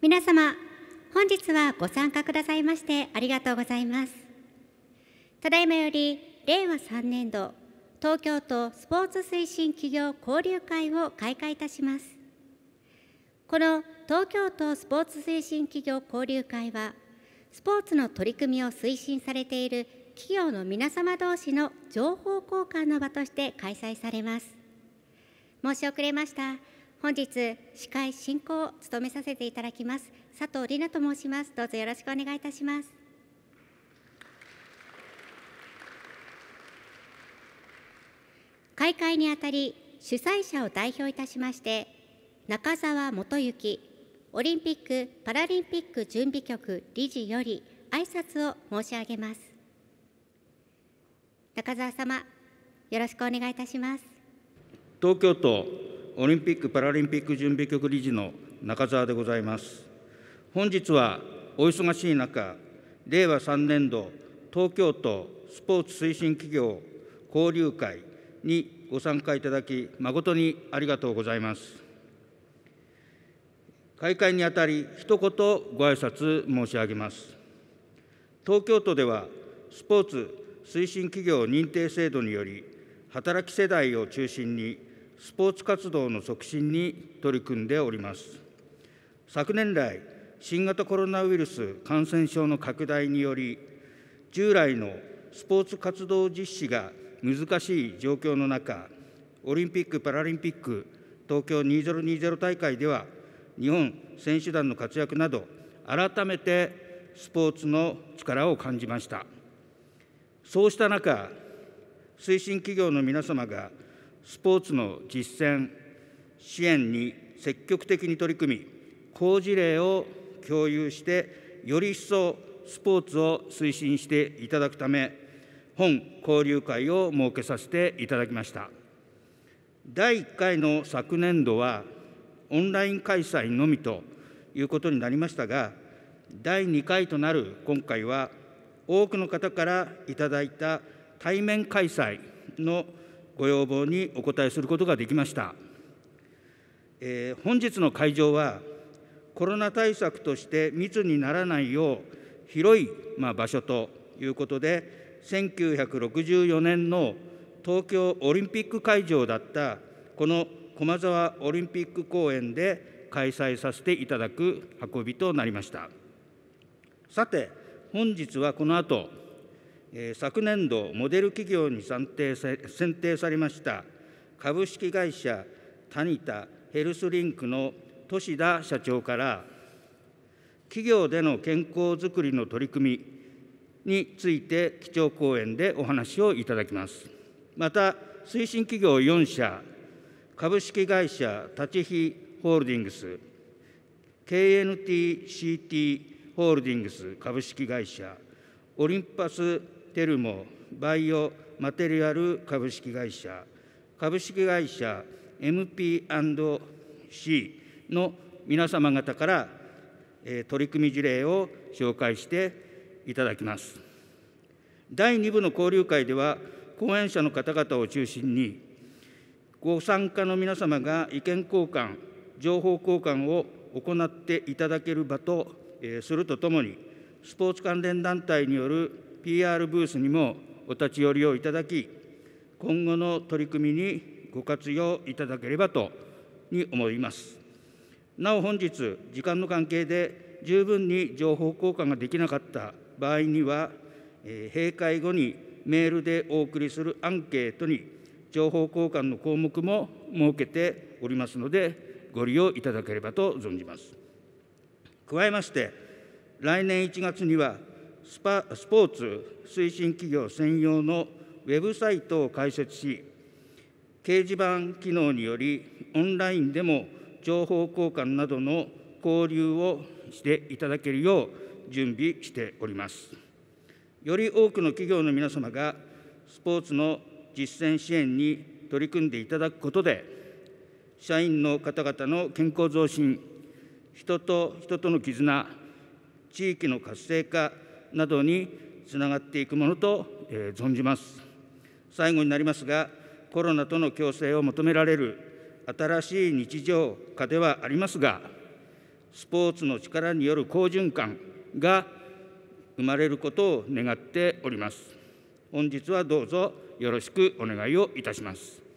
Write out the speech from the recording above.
皆様本日はご参加くださいましてありがとうございますただいまより令和3年度東京都スポーツ推進企業交流会を開会いたしますこの東京都スポーツ推進企業交流会はスポーツの取り組みを推進されている企業の皆様同士の情報交換の場として開催されます申し遅れました本日司会進行を務めさせていただきます佐藤里奈と申しますどうぞよろしくお願いいたします開会にあたり主催者を代表いたしまして中澤元幸オリンピック・パラリンピック準備局理事より挨拶を申し上げます中澤様よろしくお願いいたします東京都オリンピック・パラリンピック準備局理事の中澤でございます。本日はお忙しい中、令和3年度東京都スポーツ推進企業交流会にご参加いただき、誠にありがとうございます。開会にあたり、一言ご挨拶申し上げます。東京都では、スポーツ推進企業認定制度により、働き世代を中心にスポーツ活動の促進に取り組んでおります。昨年来、新型コロナウイルス感染症の拡大により、従来のスポーツ活動実施が難しい状況の中、オリンピック・パラリンピック東京2020大会では、日本選手団の活躍など、改めてスポーツの力を感じました。そうした中、推進企業の皆様がスポーツの実践、支援に積極的に取り組み、好事例を共有して、より一層スポーツを推進していただくため、本交流会を設けさせていただきました。第1回の昨年度は、オンライン開催のみということになりましたが、第2回となる今回は、多くの方からいただいた対面開催のご要望にお答えすることができました。えー、本日の会場は、コロナ対策として密にならないよう、広い、まあ、場所ということで、1964年の東京オリンピック会場だったこの駒沢オリンピック公園で開催させていただく運びとなりました。さて、本日はこの後昨年度、モデル企業に算定選定されました株式会社タニタヘルスリンクの利田社長から、企業での健康づくりの取り組みについて基調講演でお話をいただきます。また、推進企業4社、株式会社立ち日ホールディングス、KNTCT ホールディングス株式会社、オリンパステルモ、バイオ、マテリアル株式会社、株式会社 MP&C の皆様方から取り組み事例を紹介していただきます。第2部の交流会では、講演者の方々を中心に、ご参加の皆様が意見交換、情報交換を行っていただける場とするとともに、スポーツ関連団体による PR ブースにもお立ち寄りをいただき、今後の取り組みにご活用いただければとに思います。なお本日、時間の関係で十分に情報交換ができなかった場合には、え閉会後にメールでお送りするアンケートに情報交換の項目も設けておりますので、ご利用いただければと存じます。加えまして、来年1月にはスパスポーツ推進企業専用のウェブサイトを開設し、掲示板機能により、オンラインでも情報交換などの交流をしていただけるよう準備しております。より多くの企業の皆様がスポーツの実践支援に取り組んでいただくことで、社員の方々の健康増進、人と人との絆、地域の活性化などにつながっていくものと、え存じます。最後になりますが、コロナとの共生を求められる新しい日常化ではありますが、スポーツの力による好循環が生まれることを願っております。本日はどうぞよろしくお願いをいたします。